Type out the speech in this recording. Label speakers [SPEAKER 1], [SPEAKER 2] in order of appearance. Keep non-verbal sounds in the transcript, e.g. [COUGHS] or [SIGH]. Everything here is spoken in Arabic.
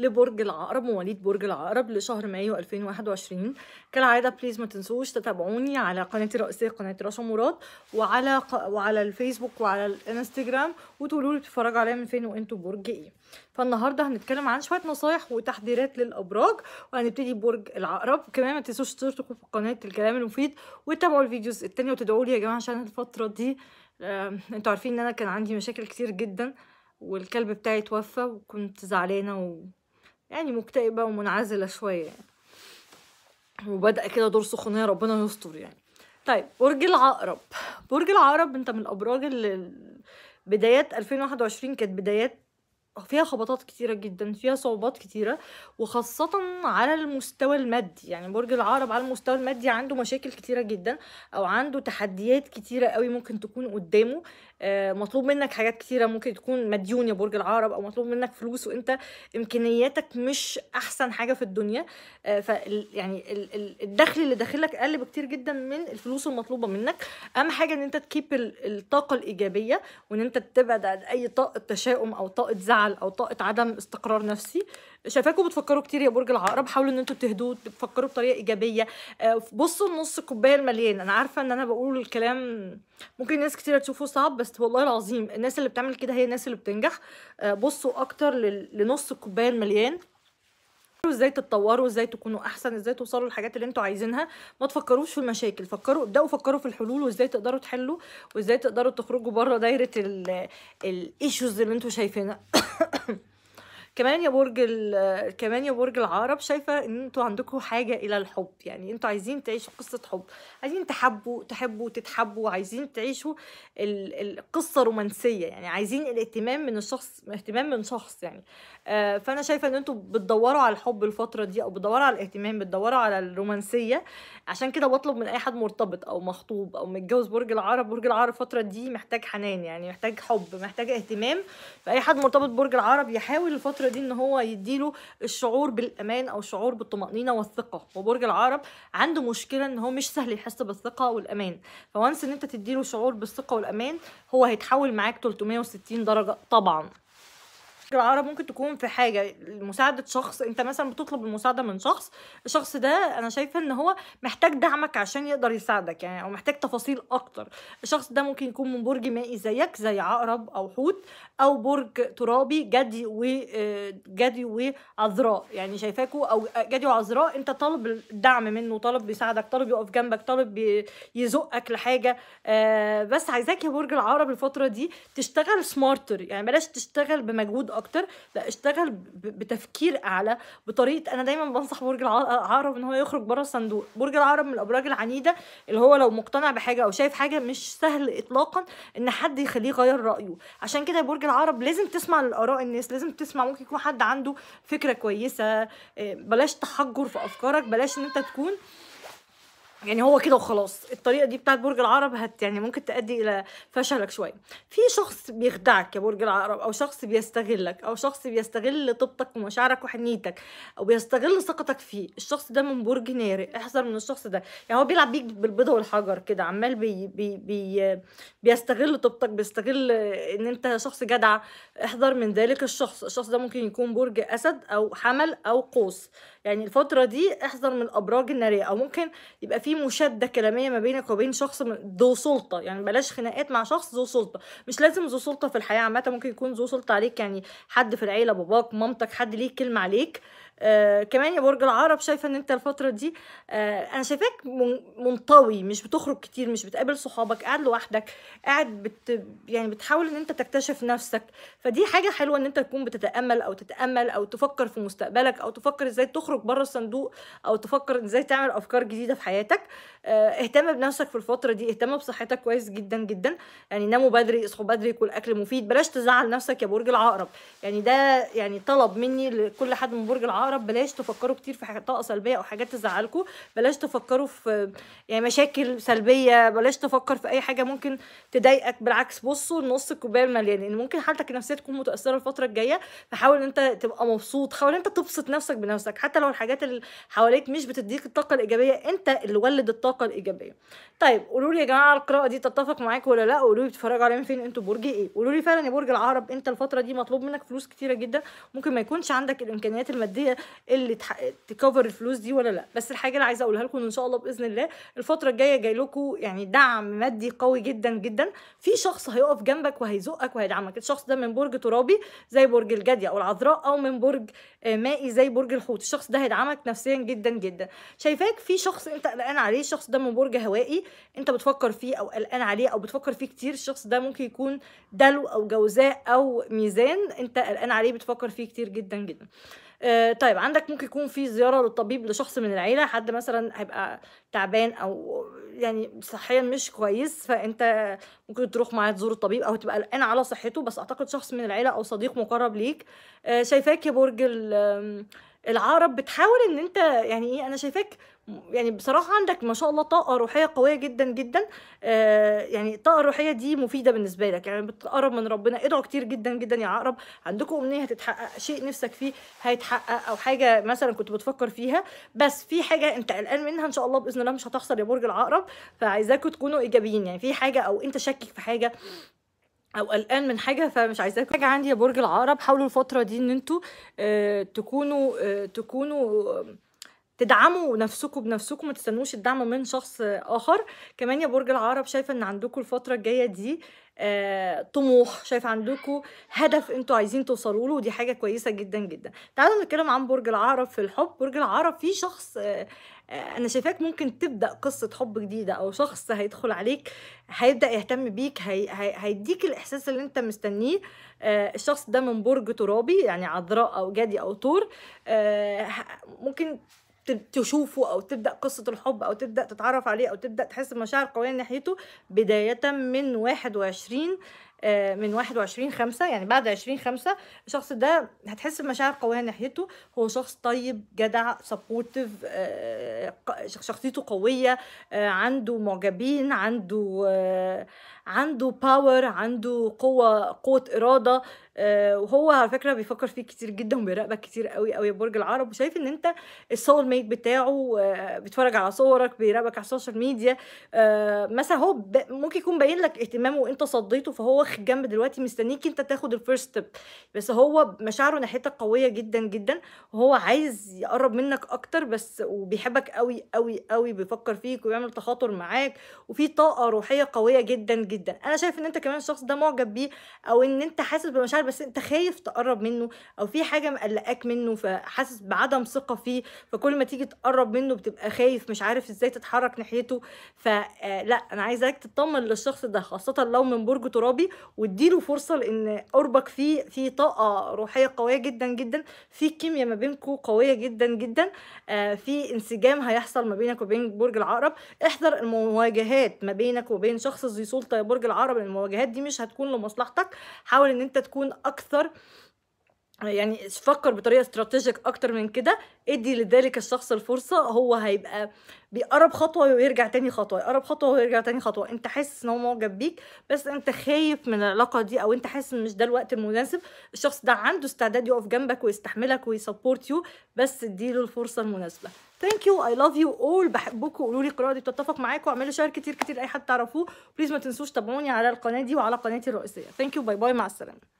[SPEAKER 1] لبرج العقرب مواليد برج العقرب لشهر مايو 2021 كالعاده بليز ما تنسوش تتابعوني على قناتي الرئيسيه قناه رشا مراد وعلى ق... وعلى الفيسبوك وعلى الانستجرام وتقولوا لي بتتفرجوا عليا من فين وانتوا برج ايه فالنهارده هنتكلم عن شويه نصايح وتحذيرات للابراج وهنبتدي ببرج العقرب كمان ما تنسوش تشتركوا في قناه الكلام المفيد وتتابعوا الفيديوز التانية وتدعوا لي يا جماعه عشان الفتره دي آه، انتوا عارفين ان انا كان عندي مشاكل كتير جدا والكلب بتاعي توفى وكنت زعلانه و... يعني مكتئبة ومنعزلة شوية يعني وبدأ كده دور سخونية ربنا يستر يعني طيب برج العقرب برج العقرب انت من الابراج اللي بدايات 2021 كانت بدايات فيها خبطات كتيرة جدا فيها صعوبات كتيرة وخاصة على المستوى المادي يعني برج العقرب على المستوى المادي عنده مشاكل كتيرة جدا أو عنده تحديات كتيرة قوي ممكن تكون قدامه آه، مطلوب منك حاجات كتيره ممكن تكون مديون يا برج العقرب او مطلوب منك فلوس وانت امكانياتك مش احسن حاجه في الدنيا آه، ف يعني الدخل اللي داخلك اقل بكتير جدا من الفلوس المطلوبه منك اهم حاجه ان انت تكيب الطاقه الايجابيه وان انت تبعد عن اي طاقه تشاؤم او طاقه زعل او طاقه عدم استقرار نفسي شايفاكم بتفكروا كتير يا برج العقرب حاولوا ان انتوا تهدوا تفكروا بطريقه ايجابيه آه، بصوا نص الكوبايه المليان انا عارفه ان انا بقول الكلام ممكن ناس كتير تشوفه صعب بس بودكاست والله العظيم الناس اللي بتعمل كده هي الناس اللي بتنجح آه، بصوا اكتر لنص الكوبايه المليان ازاي تتطوروا ازاي تكونوا احسن ازاي توصلوا للحاجات اللي انتوا عايزينها ما تفكروش في المشاكل فكروا ابداوا فكروا في الحلول وازاي تقدروا تحلوا وازاي تقدروا تخرجوا بره دايره الايشوز اللي انتوا شايفينها [COUGHS] كمان يا برج كمان يا برج العقرب شايفه ان انتوا عندكم حاجه الى الحب يعني انتوا عايزين تعيشوا قصه حب عايزين تحبوا تحبوا تتحبوا عايزين تعيشوا القصه رومانسيه يعني عايزين الاهتمام من الشخص اهتمام من شخص يعني آه، فانا شايفه ان انتوا بتدوروا على الحب الفتره دي او بتدوروا على الاهتمام بتدوروا على الرومانسيه عشان كده بطلب من اي حد مرتبط او مخطوب او متجوز برج العقرب برج العقرب الفتره دي محتاج حنان يعني محتاج حب محتاج اهتمام فاي حد مرتبط برج العقرب يحاول الفتره الفتره دي ان هو يديله الشعور بالامان او شعور بالطمانينه والثقه وبرج العقرب عنده مشكله ان هو مش سهل يحس بالثقه والامان فوانس ان انت تديله شعور بالثقه والامان هو هيتحول معاك 360 درجه طبعا العقرب ممكن تكون في حاجه مساعده شخص انت مثلا بتطلب المساعده من شخص الشخص ده انا شايفه ان هو محتاج دعمك عشان يقدر يساعدك يعني او محتاج تفاصيل اكتر الشخص ده ممكن يكون من برج مائي زيك زي عقرب او حوت او برج ترابي جدي و آه، جدي وعذراء يعني شايفاكوا او آه، جدي وعذراء انت طالب الدعم منه طالب بيساعدك طالب يقف جنبك طالب يزقك لحاجه آه، بس عايزاك يا برج العقرب الفتره دي تشتغل سمارتر يعني بلاش تشتغل بمجهود اكتر لا اشتغل بتفكير اعلى بطريقه انا دايما بنصح برج العقرب ان هو يخرج بره الصندوق برج العقرب من الابراج العنيده اللي هو لو مقتنع بحاجه او شايف حاجه مش سهل اطلاقا ان حد يخليه يغير رايه عشان كده برج العقرب لازم تسمع لاراء الناس لازم تسمع ممكن يكون حد عنده فكره كويسه آه، بلاش تحجر في افكارك بلاش ان انت تكون يعني هو كده وخلاص الطريقه دي بتاعت برج العرب هت يعني ممكن تؤدي الى فشلك شويه في شخص بيخدعك يا برج العقرب او شخص بيستغلك او شخص بيستغل طبتك ومشاعرك وحنيتك او بيستغل ثقتك فيه الشخص ده من برج ناري احذر من الشخص ده يعني هو بيلعب بيك بالبيضه والحجر كده عمال بي بي بي بيستغل طبتك بيستغل ان انت شخص جدع احذر من ذلك الشخص الشخص ده ممكن يكون برج اسد او حمل او قوس يعني الفتره دي احذر من الابراج الناريه او ممكن يبقى في في مشاده كلاميه ما بينك وبين شخص ذو سلطه يعني بلاش خناقات مع شخص ذو سلطه مش لازم ذو سلطه في الحياه عامه ممكن يكون ذو سلطه عليك يعني حد في العيله باباك مامتك حد ليه كلمه عليك آه كمان يا برج العقرب شايفه ان انت الفتره دي آه انا شايفاك منطوي مش بتخرج كتير مش بتقابل صحابك قاعد لوحدك قاعد بت يعني بتحاول ان انت تكتشف نفسك فدي حاجه حلوه ان انت تكون بتتامل او تتامل او تفكر في مستقبلك او تفكر ازاي تخرج بره الصندوق او تفكر ازاي تعمل افكار جديده في حياتك آه اهتم بنفسك في الفتره دي اهتم بصحتك كويس جدا جدا يعني ناموا بدري اصحوا بدري كل اكل مفيد بلاش تزعل نفسك يا برج العقرب يعني ده يعني طلب مني لكل حد من برج العقرب اقرب بلاش تفكروا كتير في طاقه سلبيه او حاجات تزعلكم بلاش تفكروا في يعني مشاكل سلبيه بلاش تفكر في اي حاجه ممكن تضايقك بالعكس بصوا نص الكوبايه المليان يعني ممكن حالتك النفسيه تكون متاثره الفتره الجايه فحاول ان انت تبقى مبسوط حاول انت تبسط نفسك بنفسك حتى لو الحاجات اللي حواليك مش بتديك الطاقه الايجابيه انت اللي ولد الطاقه الايجابيه طيب قولوا لي يا جماعه القراءه دي تتفق معاكم ولا لا قولوا لي بتتفرجوا عليها فين انتوا برج ايه قولوا لي فعلا يا برج العقرب انت الفتره دي مطلوب منك فلوس كتيره جدا ممكن ما يكونش عندك الامكانيات الماديه اللي تكفر الفلوس دي ولا لا بس الحاجه اللي عايزه اقولها لكم ان شاء الله باذن الله الفتره الجايه جاي لكم يعني دعم مادي قوي جدا جدا في شخص هيقف جنبك وهيزقك وهيدعمك الشخص ده من برج ترابي زي برج الجدي او العذراء او من برج آه، مائي زي برج الحوت الشخص ده هيدعمك نفسيا جدا جدا شايفاك في شخص انت قلقان عليه الشخص ده من برج هوائي انت بتفكر فيه او قلقان عليه او بتفكر فيه كتير الشخص ده ممكن يكون دلو او جوزاء او ميزان انت قلقان عليه بتفكر فيه كتير جدا جدا آه، طيب عندك ممكن يكون في زياره للطبيب لشخص من العيله حد مثلا هيبقى تعبان او يعني صحيا مش كويس فانت ممكن تروح معاه تزور الطبيب او تبقى قلقان على صحته بس اعتقد شخص من العيله او صديق مقرب ليك آه، شايفاك يا برج العقرب بتحاول ان انت يعني ايه انا شايفاك يعني بصراحه عندك ما شاء الله طاقه روحيه قويه جدا جدا آه يعني الطاقه الروحيه دي مفيده بالنسبه لك يعني بتقرب من ربنا ادعوا كتير جدا جدا يا عقرب عندكم امنيه هتتحقق شيء نفسك فيه هيتحقق او حاجه مثلا كنت بتفكر فيها بس في حاجه انت قلقان منها ان شاء الله باذن الله مش هتحصل يا برج العقرب فعايزاكم تكونوا ايجابيين يعني في حاجه او انت شاكك في حاجه او قلقان من حاجه فمش عايزاك حاجه عندي يا برج العقرب حاولوا الفتره دي ان انتوا آه، تكونوا آه، تكونوا آه، تدعموا نفسكم بنفسكم ما تستنوش الدعم من شخص اخر كمان يا برج العقرب شايفه ان عندكم الفتره الجايه دي طموح شايف عندكم هدف انتوا عايزين توصلوا له ودي حاجه كويسه جدا جدا تعالوا نتكلم عن برج العقرب في الحب برج العقرب في شخص انا شايفاك ممكن تبدا قصه حب جديده او شخص هيدخل عليك هيبدا يهتم بيك هي... هي... هيديك الاحساس اللي انت مستنيه آه الشخص ده من برج ترابي يعني عذراء او جدي او طور آه ممكن تشوفه او تبدا قصه الحب او تبدا تتعرف عليه او تبدا تحس بمشاعر قويه ناحيته بدايه من 21 آه، من 21 5 يعني بعد 20 5 الشخص ده هتحس بمشاعر قويه ناحيته هو شخص طيب جدع سبورتيف آه، شخصيته قويه آه، عنده معجبين عنده عنده باور عنده قوه قوه اراده وهو على فكره بيفكر فيك كتير جدا وبيراقبك كتير قوي قوي يا برج العرب وشايف ان انت السول ميت بتاعه بيتفرج على صورك بيراقبك على السوشيال ميديا مثلا هو ممكن يكون باين لك اهتمامه وانت صديته فهو واقف جنب دلوقتي مستنيك انت تاخد الفيرست ستيب بس هو مشاعره ناحيتك قويه جدا جدا وهو عايز يقرب منك اكتر بس وبيحبك قوي قوي قوي بيفكر فيك ويعمل تخاطر معاك وفي طاقه روحيه قويه جدا جدا انا شايف ان انت كمان الشخص ده معجب بيه او ان انت حاسس بمشاعر بس انت خايف تقرب منه او في حاجه مقلقاك منه فحاسس بعدم ثقه فيه فكل ما تيجي تقرب منه بتبقى خايف مش عارف ازاي تتحرك ناحيته فلا آه، انا عايزاك تطمن للشخص ده خاصه لو من برج ترابي واديله فرصه لان قربك فيه في طاقه روحيه قويه جدا جدا في كيمياء ما بينكم قويه جدا جدا آه في انسجام هيحصل ما بينك وبين برج العقرب احذر المواجهات ما بينك وبين شخص ذي سلطه برج العقرب المواجهات دي مش هتكون لمصلحتك حاول ان انت تكون اكثر آه يعني فكر بطريقه استراتيجيك اكتر من كده ادي لذلك الشخص الفرصه هو هيبقى بيقرب خطوه ويرجع تاني خطوه يقرب خطوه ويرجع تاني خطوه انت حاسس ان هو معجب بيك بس انت خايف من العلاقه دي او انت حاسس ان مش ده الوقت المناسب الشخص ده عنده استعداد يقف جنبك ويستحملك ويسبورت يو بس اديله الفرصه المناسبه ثانك يو اي لاف يو اول بحبكم قولوا لي القراءه دي بتتفق معاكم اعملوا شير كتير كتير اي حد تعرفوه بليز ما تنسوش تابعوني على القناه دي وعلى قناتي الرئيسيه ثانك يو باي باي مع السلامه